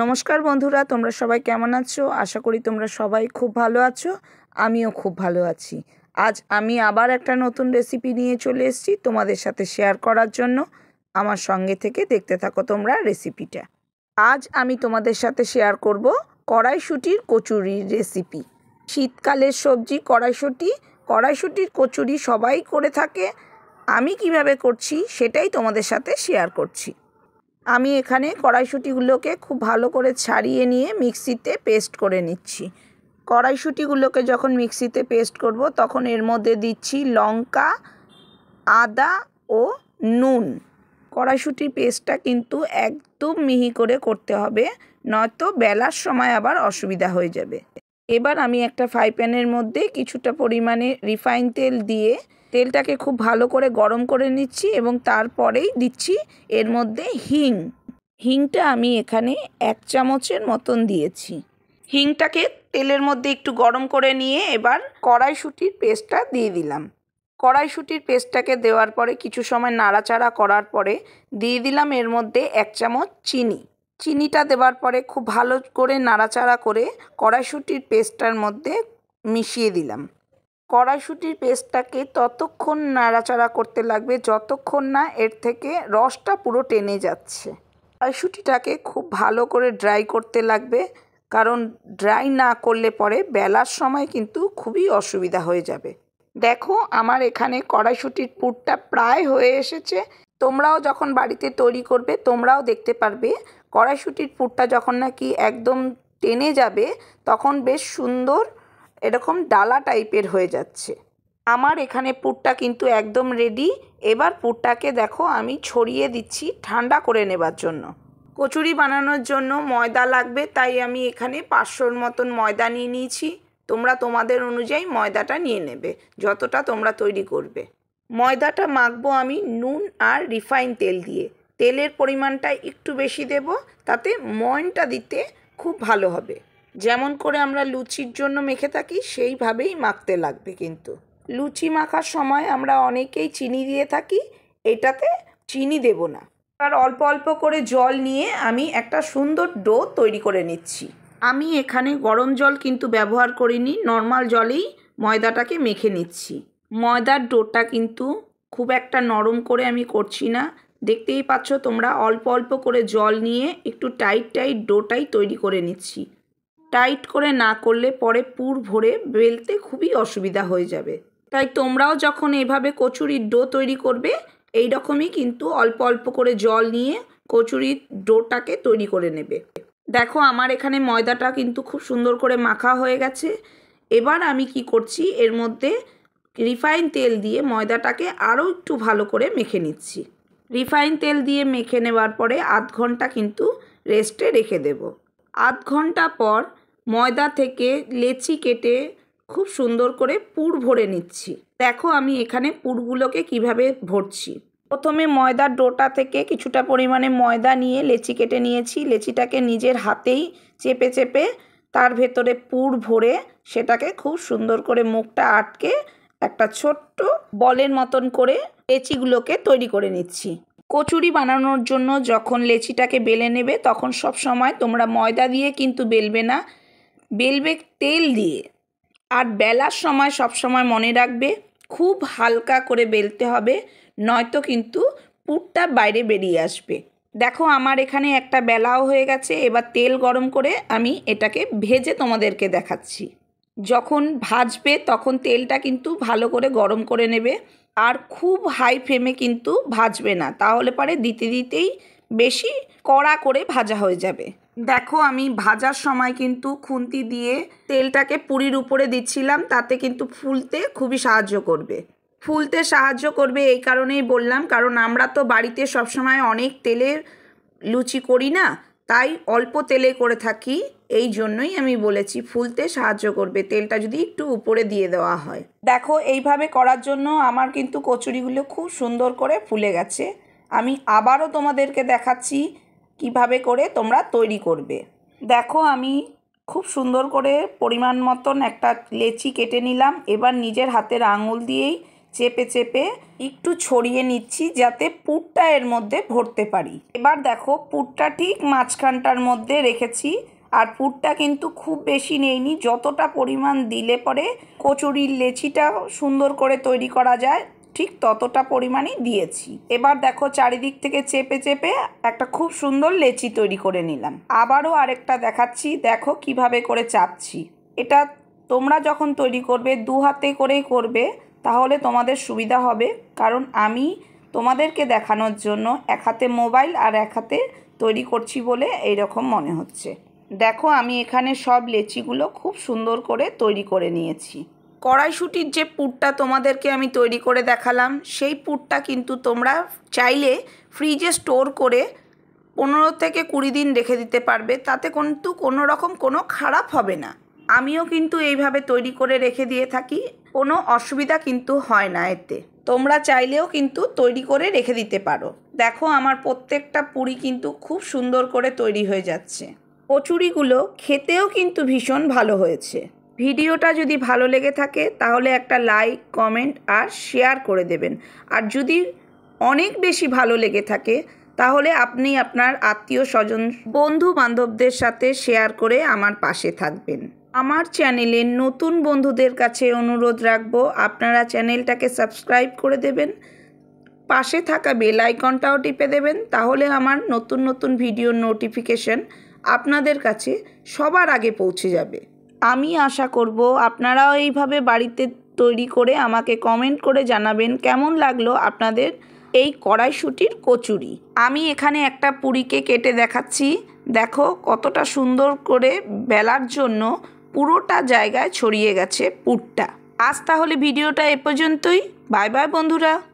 নমস্কার বন্ধুরা তোমরা সবাই কেমন আছো আশা করি তোমরা সবাই খুব ভালো আছো আমিও খুব ভালো আছি আজ আমি আবার একটা নতুন রেসিপি নিয়ে চলে এসেছি তোমাদের সাথে শেয়ার করার জন্য আমার সঙ্গে থেকে দেখতে থাকো তোমরা রেসিপিটা আজ আমি তোমাদের সাথে শেয়ার করব কড়াইশুটির কচুরির রেসিপি শীতকালের সবজি কড়াইশুটি কড়াইশুটির কচুরি সবাই করে থাকে আমি কিভাবে করছি সেটাই তোমাদের সাথে শেয়ার করছি আমি এখানে কড়াইশুঁটিগুলোকে খুব ভালো করে ছাড়িয়ে নিয়ে মিক্সিতে পেস্ট করে নিচ্ছি কড়াইশুঁটিগুলোকে যখন মিক্সিতে পেস্ট করব তখন এর মধ্যে দিচ্ছি লঙ্কা আদা ও নুন কড়াইশুঁটির পেস্টটা কিন্তু একদম মিহি করে করতে হবে নয়তো বেলার সময় আবার অসুবিধা হয়ে যাবে এবার আমি একটা ফ্রাই প্যানের মধ্যে কিছুটা পরিমাণে রিফাইন তেল দিয়ে তেলটাকে খুব ভালো করে গরম করে নিচ্ছি এবং তারপরেই দিচ্ছি এর মধ্যে হিং হিংটা আমি এখানে এক চামচের মতন দিয়েছি হিংটাকে তেলের মধ্যে একটু গরম করে নিয়ে এবার কড়াইশুটির পেস্টটা দিয়ে দিলাম কড়াইশুটির পেস্টটাকে দেওয়ার পরে কিছু সময় নাড়াচাড়া করার পরে দিয়ে দিলাম এর মধ্যে এক চামচ চিনি চিনিটা দেওয়ার পরে খুব ভালো করে নাড়াচাড়া করে কড়াইশুটির পেস্টটার মধ্যে মিশিয়ে দিলাম কড়াইশুটির পেস্টটাকে ততক্ষণ নাড়াচাড়া করতে লাগবে যতক্ষণ না এর থেকে রসটা পুরো টেনে যাচ্ছে কড়াইশুটিটাকে খুব ভালো করে ড্রাই করতে লাগবে কারণ ড্রাই না করলে পরে বেলার সময় কিন্তু খুবই অসুবিধা হয়ে যাবে দেখো আমার এখানে কড়াইশুটির পুরটা প্রায় হয়ে এসেছে তোমরাও যখন বাড়িতে তৈরি করবে তোমরাও দেখতে পারবে কড়াইশুটির পুরটা যখন নাকি একদম টেনে যাবে তখন বেশ সুন্দর এরকম ডালা টাইপের হয়ে যাচ্ছে আমার এখানে পুরটা কিন্তু একদম রেডি এবার পুরটাকে দেখো আমি ছড়িয়ে দিচ্ছি ঠান্ডা করে নেবার জন্য কচুরি বানানোর জন্য ময়দা লাগবে তাই আমি এখানে পাঁচশোর মতন ময়দা নিয়ে নিয়েছি তোমরা তোমাদের অনুযায়ী ময়দাটা নিয়ে নেবে যতটা তোমরা তৈরি করবে ময়দাটা মাখবো আমি নুন আর রিফাইন তেল দিয়ে তেলের পরিমাণটা একটু বেশি দেব তাতে ময়নটা দিতে খুব ভালো হবে যেমন করে আমরা লুচির জন্য মেখে থাকি সেইভাবেই মাখতে লাগবে কিন্তু লুচি মাখার সময় আমরা অনেকেই চিনি দিয়ে থাকি এটাতে চিনি দেব না আর অল্প অল্প করে জল নিয়ে আমি একটা সুন্দর ডো তৈরি করে নিচ্ছি আমি এখানে গরম জল কিন্তু ব্যবহার করিনি নর্মাল জলেই ময়দাটাকে মেখে নিচ্ছি ময়দার ডোটা কিন্তু খুব একটা নরম করে আমি করছি না দেখতেই পাচ্ছ তোমরা অল্প অল্প করে জল নিয়ে একটু টাইট টাইট ডোটাই তৈরি করে নিচ্ছি টাইট করে না করলে পরে পুর ভরে বেলতে খুবই অসুবিধা হয়ে যাবে তাই তোমরাও যখন এভাবে কচুরির ডো তৈরি করবে এই রকমই কিন্তু অল্প অল্প করে জল নিয়ে কচুরির ডোটাকে তৈরি করে নেবে দেখো আমার এখানে ময়দাটা কিন্তু খুব সুন্দর করে মাখা হয়ে গেছে এবার আমি কি করছি এর মধ্যে রিফাইন তেল দিয়ে ময়দাটাকে আরও একটু ভালো করে মেখে নিচ্ছি রিফাইন তেল দিয়ে মেখে নেওয়ার পরে আধ ঘন্টা কিন্তু রেস্টে রেখে দেব আধ ঘন্টা পর ময়দা থেকে লেচি কেটে খুব সুন্দর করে পুর ভরে নিচ্ছি দেখো আমি এখানে পুরগুলোকে কিভাবে ভরছি প্রথমে ময়দার ডোটা থেকে কিছুটা পরিমাণে ময়দা নিয়ে লেচি কেটে নিয়েছি লেচিটাকে নিজের হাতেই চেপে চেপে তার ভেতরে পুর ভরে সেটাকে খুব সুন্দর করে মুখটা আটকে একটা ছোট্ট বলের মতন করে লেচিগুলোকে তৈরি করে নিচ্ছি কচুরি বানানোর জন্য যখন লেচিটাকে বেলে নেবে তখন সব সময় তোমরা ময়দা দিয়ে কিন্তু বেলবে না বেলবে তেল দিয়ে আর বেলার সময় সব সময় মনে রাখবে খুব হালকা করে বেলতে হবে নয়তো কিন্তু পুরটা বাইরে বেরিয়ে আসবে দেখো আমার এখানে একটা বেলাও হয়ে গেছে এবার তেল গরম করে আমি এটাকে ভেজে তোমাদেরকে দেখাচ্ছি যখন ভাজবে তখন তেলটা কিন্তু ভালো করে গরম করে নেবে আর খুব হাই ফ্লেমে কিন্তু ভাজবে না তাহলে পরে দিতে দিতেই বেশি কড়া করে ভাজা হয়ে যাবে দেখো আমি ভাজার সময় কিন্তু খুন্তি দিয়ে তেলটাকে পুরীর উপরে দিচ্ছিলাম তাতে কিন্তু ফুলতে খুবই সাহায্য করবে ফুলতে সাহায্য করবে এই কারণেই বললাম কারণ আমরা তো বাড়িতে সবসময় অনেক তেলের লুচি করি না তাই অল্প তেলে করে থাকি এই জন্যই আমি বলেছি ফুলতে সাহায্য করবে তেলটা যদি একটু উপরে দিয়ে দেওয়া হয় দেখো এইভাবে করার জন্য আমার কিন্তু কচুরিগুলো খুব সুন্দর করে ফুলে গেছে আমি আবারও তোমাদেরকে দেখাচ্ছি কিভাবে করে তোমরা তৈরি করবে দেখো আমি খুব সুন্দর করে পরিমাণ মতন একটা লেচি কেটে নিলাম এবার নিজের হাতের আঙুল দিয়েই চেপে চেপে একটু ছড়িয়ে নিচ্ছি যাতে পুরটা এর মধ্যে ভরতে পারি এবার দেখো পুরটা ঠিক মাঝখানটার মধ্যে রেখেছি আর পুরটা কিন্তু খুব বেশি নেইনি যতটা পরিমাণ দিলে পরে কচুরির লেচিটা সুন্দর করে তৈরি করা যায় ঠিক ততটা পরিমাণই দিয়েছি এবার দেখো চারিদিক থেকে চেপে চেপে একটা খুব সুন্দর লেচি তৈরি করে নিলাম আবারও আরেকটা দেখাচ্ছি দেখো কিভাবে করে চাপছি এটা তোমরা যখন তৈরি করবে দু হাতে করেই করবে তাহলে তোমাদের সুবিধা হবে কারণ আমি তোমাদেরকে দেখানোর জন্য এক হাতে মোবাইল আর এক হাতে তৈরি করছি বলে এইরকম মনে হচ্ছে দেখো আমি এখানে সব লেচিগুলো খুব সুন্দর করে তৈরি করে নিয়েছি কড়াইশুটির যে পুরটা তোমাদেরকে আমি তৈরি করে দেখালাম সেই পুরটা কিন্তু তোমরা চাইলে ফ্রিজে স্টোর করে পনেরো থেকে কুড়ি দিন রেখে দিতে পারবে তাতে কিন্তু কোনো রকম কোনো খারাপ হবে না আমিও কিন্তু এইভাবে তৈরি করে রেখে দিয়ে থাকি কোনো অসুবিধা কিন্তু হয় না এতে তোমরা চাইলেও কিন্তু তৈরি করে রেখে দিতে পারো দেখো আমার প্রত্যেকটা পুরি কিন্তু খুব সুন্দর করে তৈরি হয়ে যাচ্ছে কচুরিগুলো খেতেও কিন্তু ভীষণ ভালো হয়েছে ভিডিওটা যদি ভালো লেগে থাকে তাহলে একটা লাইক কমেন্ট আর শেয়ার করে দেবেন আর যদি অনেক বেশি ভালো লেগে থাকে তাহলে আপনি আপনার আত্মীয় স্বজন বন্ধু বান্ধবদের সাথে শেয়ার করে আমার পাশে থাকবেন আমার চ্যানেলে নতুন বন্ধুদের কাছে অনুরোধ রাখব আপনারা চ্যানেলটাকে সাবস্ক্রাইব করে দেবেন পাশে থাকা বেল আইকনটাও টিপে দেবেন তাহলে আমার নতুন নতুন ভিডিও নোটিফিকেশন আপনাদের কাছে সবার আগে পৌঁছে যাবে আমি আশা করব আপনারাও এইভাবে বাড়িতে তৈরি করে আমাকে কমেন্ট করে জানাবেন কেমন লাগলো আপনাদের এই কড়াইশুটির কচুরি আমি এখানে একটা পুরীকে কেটে দেখাচ্ছি দেখো কতটা সুন্দর করে বেলার জন্য পুরোটা জায়গায় ছড়িয়ে গেছে পুরটা আজ তাহলে ভিডিওটা এ পর্যন্তই বাই বাই বন্ধুরা